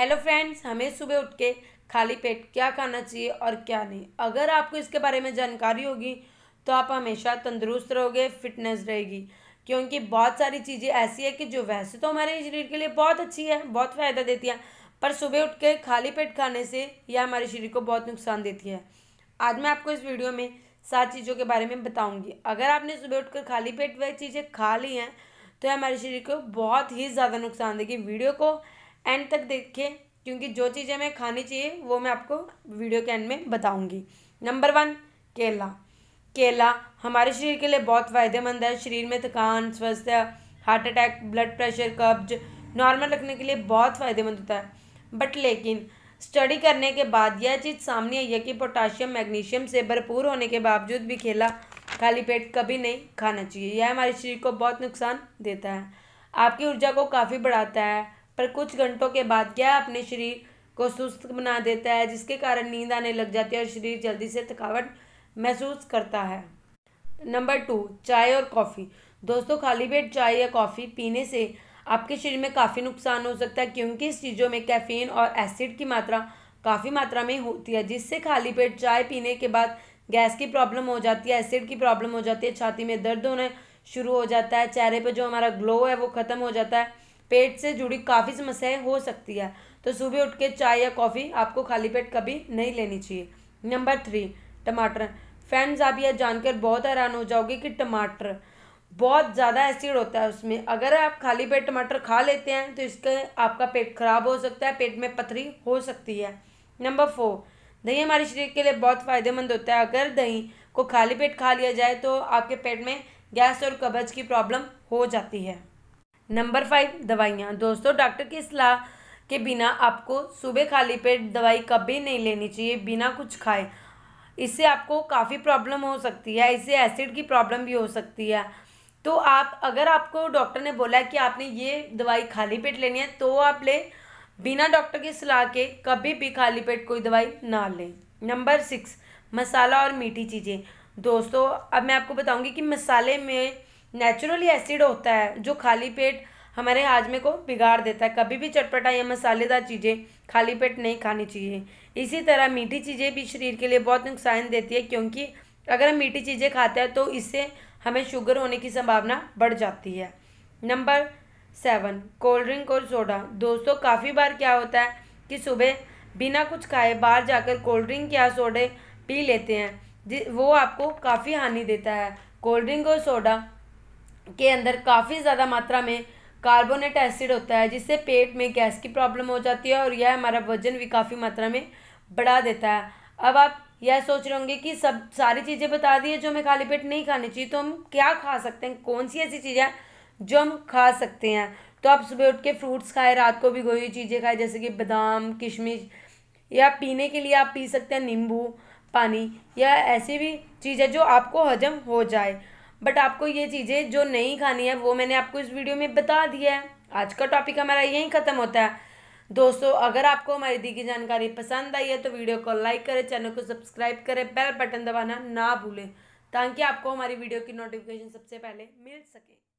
hello friends हमें सुबह उठ के खाली पेट क्या खाना चाहिए और क्या नहीं अगर आपको इसके बारे में जानकारी होगी तो आप हमेशा तंदुरुस्त रहोगे फिटनेस रहेगी क्योंकि बहुत सारी चीज़ें ऐसी है कि जो वैसे तो हमारे शरीर के लिए बहुत अच्छी है बहुत फ़ायदा देती हैं पर सुबह उठ के खाली पेट खाने से यह हमारे शरीर को बहुत नुकसान देती है आज मैं आपको इस वीडियो में सात चीज़ों के बारे में बताऊंगी अगर आपने सुबह कर खाली पेट वह चीज़ें खा ली हैं तो हमारे शरीर को बहुत ही ज़्यादा नुकसान देगी वीडियो को एंड तक देखें क्योंकि जो चीज़ें हमें खानी चाहिए वो मैं आपको वीडियो के एंड में बताऊंगी नंबर वन केला केला हमारे शरीर के लिए बहुत फ़ायदेमंद है शरीर में थकान स्वास्थ्य हार्ट अटैक ब्लड प्रेशर कब्ज नॉर्मल रखने के लिए बहुत फ़ायदेमंद होता है बट लेकिन स्टडी करने के बाद यह चीज़ सामने आई है कि पोटाशियम मैग्नीशियम से भरपूर होने के बावजूद भी केला खाली पेट कभी नहीं खाना चाहिए यह हमारे शरीर को बहुत नुकसान देता है आपकी ऊर्जा को काफ़ी बढ़ाता है पर कुछ घंटों के बाद क्या अपने शरीर को सुस्त बना देता है जिसके कारण नींद आने लग जाती है और शरीर जल्दी से थकावट महसूस करता है नंबर टू चाय और कॉफ़ी दोस्तों खाली पेट चाय या कॉफ़ी पीने से आपके शरीर में काफ़ी नुकसान हो सकता है क्योंकि इस चीज़ों में कैफीन और एसिड की मात्रा काफ़ी मात्रा में होती है जिससे खाली पेट चाय पीने के बाद गैस की प्रॉब्लम हो जाती है एसिड की प्रॉब्लम हो जाती है छाती में दर्द होना शुरू हो जाता है चेहरे पर जो हमारा ग्लो है वो ख़त्म हो जाता है पेट से जुड़ी काफ़ी समस्याएं हो सकती है तो सुबह उठ के चाय या कॉफ़ी आपको खाली पेट कभी नहीं लेनी चाहिए नंबर थ्री टमाटर फ्रेंड्स आप यह जानकर बहुत हैरान हो जाओगे कि टमाटर बहुत ज़्यादा एसिड होता है उसमें अगर आप खाली पेट टमाटर खा लेते हैं तो इसके आपका पेट खराब हो सकता है पेट में पथरी हो सकती है नंबर फोर दही हमारे शरीर के लिए बहुत फ़ायदेमंद होता है अगर दही को खाली पेट खा लिया जाए तो आपके पेट में गैस और कब्ज की प्रॉब्लम हो जाती है नंबर फाइव दवाइयाँ दोस्तों डॉक्टर की सलाह के बिना आपको सुबह खाली पेट दवाई कभी नहीं लेनी चाहिए बिना कुछ खाए इससे आपको काफ़ी प्रॉब्लम हो सकती है इससे एसिड की प्रॉब्लम भी हो सकती है तो आप अगर आपको डॉक्टर ने बोला कि आपने ये दवाई खाली पेट लेनी है तो आप ले बिना डॉक्टर की सलाह के कभी भी खाली पेट कोई दवाई ना लें नंबर सिक्स मसाला और मीठी चीज़ें दोस्तों अब मैं आपको बताऊंगी कि मसाले में नेचुरली एसिड होता है जो खाली पेट हमारे हाजमे को बिगाड़ देता है कभी भी चटपटा या मसालेदार चीज़ें खाली पेट नहीं खानी चाहिए इसी तरह मीठी चीज़ें भी शरीर के लिए बहुत नुकसान देती है क्योंकि अगर हम मीठी चीज़ें खाते हैं तो इससे हमें शुगर होने की संभावना बढ़ जाती है नंबर सेवन कोल्ड ड्रिंक और सोडा दोस्तों काफ़ी बार क्या होता है कि सुबह बिना कुछ खाए बाहर जाकर कोल्ड ड्रिंक या सोडे पी लेते हैं वो आपको काफ़ी हानि देता है कोल्ड ड्रिंक और सोडा के अंदर काफ़ी ज़्यादा मात्रा में कार्बोनेट एसिड होता है जिससे पेट में गैस की प्रॉब्लम हो जाती है और यह हमारा वजन भी काफ़ी मात्रा में बढ़ा देता है अब आप यह सोच रहे होंगे कि सब सारी चीज़ें बता दी है जो हमें खाली पेट नहीं खानी चाहिए तो हम क्या खा सकते हैं कौन सी ऐसी चीज़ है जो हम खा सकते हैं तो आप सुबह उठ के फ्रूट्स खाएं रात को भी हुई चीज़ें खाएं जैसे कि बादाम किशमिश या पीने के लिए आप पी सकते हैं नींबू पानी या ऐसी भी चीज़ें जो आपको हजम हो जाए बट आपको ये चीज़ें जो नहीं खानी है वो मैंने आपको इस वीडियो में बता दिया है आज का टॉपिक हमारा यहीं ख़त्म होता है दोस्तों अगर आपको हमारी दी की जानकारी पसंद आई है तो वीडियो को लाइक करें चैनल को सब्सक्राइब करें बेल बटन दबाना ना भूलें ताकि आपको हमारी वीडियो की नोटिफिकेशन सबसे पहले मिल सके